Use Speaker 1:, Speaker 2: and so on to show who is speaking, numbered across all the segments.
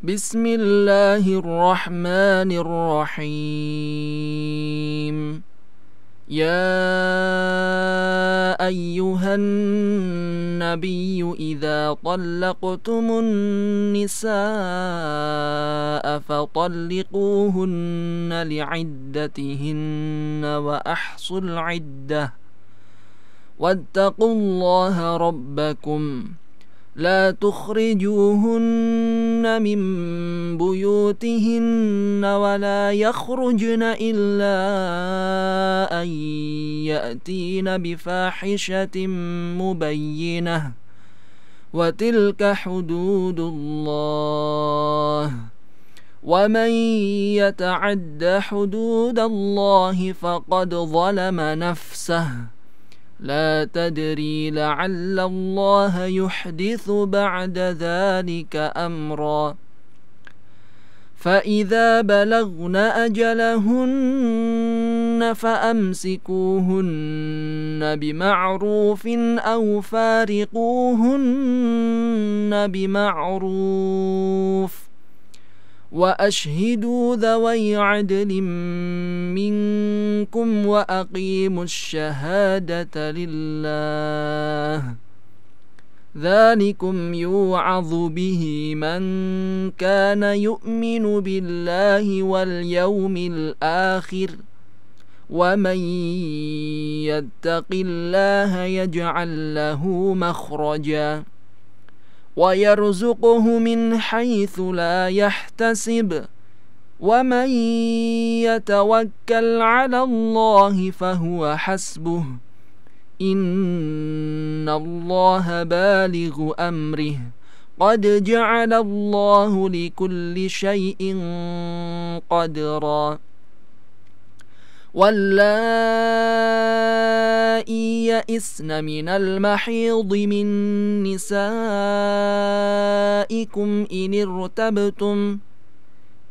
Speaker 1: بسم الله الرحمن الرحيم يا أيها النبي إذا طلقتم النساء فطلقوهن لعدتهن وأحصوا العدة واتقوا الله ربكم ۖ لا تخرجوهن من بيوتهن ولا يخرجن إلا أن يأتين بفاحشة مبينة وتلك حدود الله ومن يتعد حدود الله فقد ظلم نفسه لا تدري لعل الله يحدث بعد ذلك أمرا فإذا بلغن أجلهن فأمسكوهن بمعروف أو فارقوهن بمعروف ۖ وأشهدوا ذوي عدل منكم وأقيموا الشهادة لله ذلكم يوعظ به من كان يؤمن بالله واليوم الآخر ومن يتق الله يجعل له مخرجاً ويرزقه من حيث لا يحتسب ومن يتوكل على الله فهو حسبه إن الله بالغ أمره قد جعل الله لكل شيء قدرًا واللائي يئسن من المحيض من نسائكم إن ارتبتم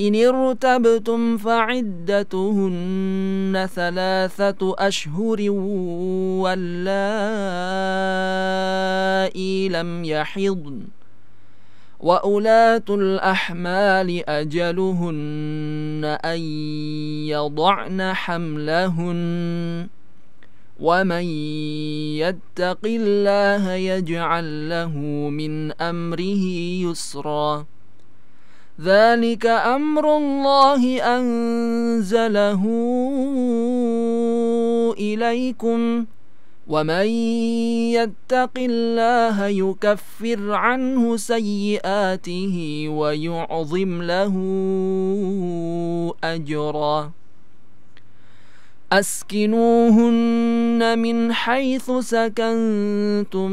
Speaker 1: إن ارتبتم فعدتهن ثلاثة أشهر واللائي لم يحضن وأولاة الأحمال أجلهن أن يضعن حملهن ومن يتق الله يجعل له من أمره يسرا ذلك أمر الله أنزله إليكم ومن يتق الله يكفر عنه سيئاته ويعظم له أجرا أسكنوهن من حيث سكنتم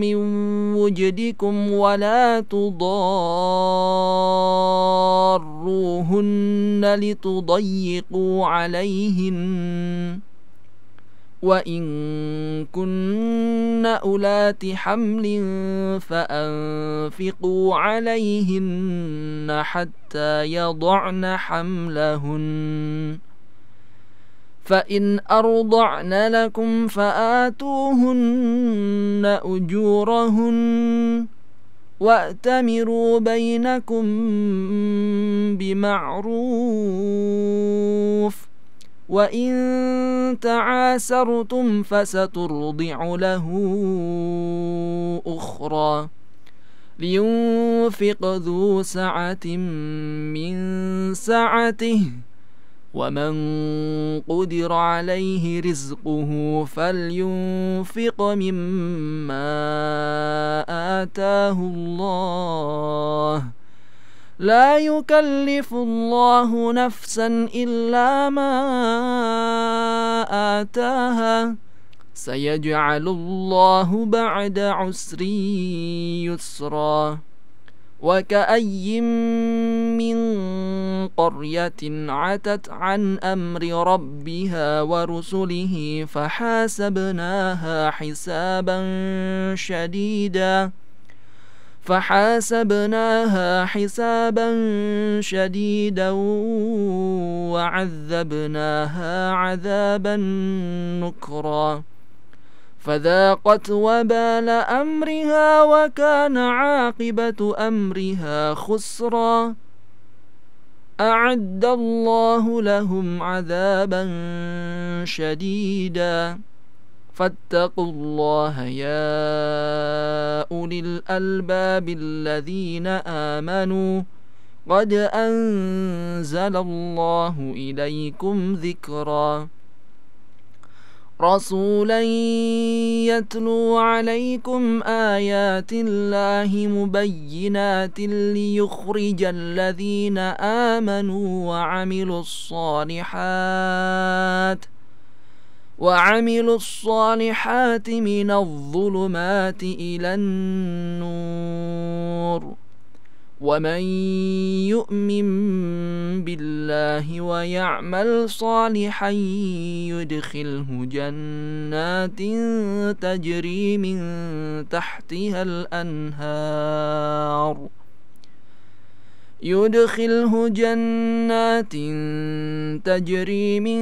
Speaker 1: من وجدكم ولا تضاروهن لتضيقوا عليهن وإن كن أولات حمل فأنفقوا عليهن حتى يضعن حملهن فإن أرضعن لكم فآتوهن أجورهن وأتمروا بينكم بمعروف وإن تعاسرتم فسترضع له أخرى لينفق ذو سعة من سعته ومن قدر عليه رزقه فلينفق مما آتاه الله لا يكلف الله نفسا إلا ما آتاها سيجعل الله بعد عسر يسرا وكأي من قرية عتت عن أمر ربها ورسله فحاسبناها حسابا شديدا فحاسبناها حسابا شديدا وعذبناها عذابا نكرا فذاقت وبال امرها وكان عاقبه امرها خسرا اعد الله لهم عذابا شديدا فاتقوا الله يا أولي الألباب الذين آمنوا قد أنزل الله إليكم ذكرًا رسولا يتلو عليكم آيات الله مبينات ليخرج الذين آمنوا وعملوا الصالحات ۖ وعملوا الصالحات من الظلمات إلى النور ومن يؤمن بالله ويعمل صالحا يدخله جنات تجري من تحتها الأنهار يدخله جنات تجري من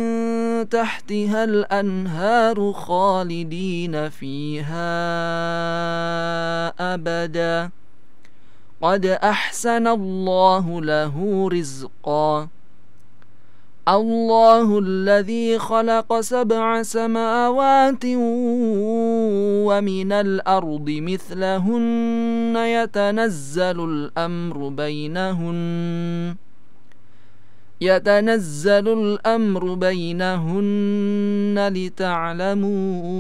Speaker 1: تحتها الأنهار خالدين فيها أبدا قد أحسن الله له رزقاً الله الذي خلق سبع سماوات ومن الأرض مثلهن يتنزل الأمر بينهن يتنزل الأمر بينهن لتعلموا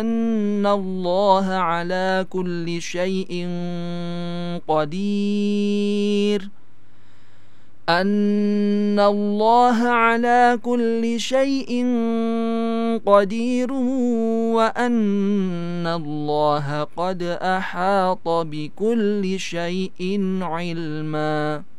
Speaker 1: أن الله على كل شيء قدير ۖ أن الله على كل شيء قدير وأن الله قد أحاط بكل شيء علمًا